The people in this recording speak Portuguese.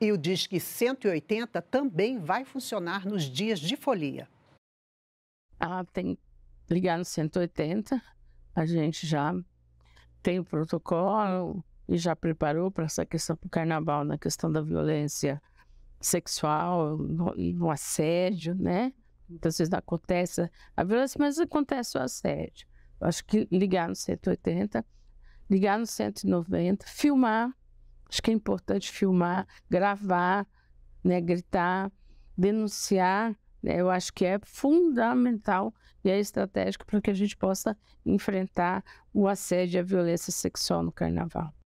E o Disque 180 também vai funcionar nos dias de folia. Ah, tem ligar no 180, a gente já tem o protocolo e já preparou para essa questão do carnaval, na né? questão da violência sexual, no, no assédio, né? Muitas então, vezes acontece a violência, mas acontece o assédio. acho que ligar no 180, ligar no 190, filmar Acho que é importante filmar, gravar, né, gritar, denunciar. Né, eu acho que é fundamental e é estratégico para que a gente possa enfrentar o assédio e a violência sexual no carnaval.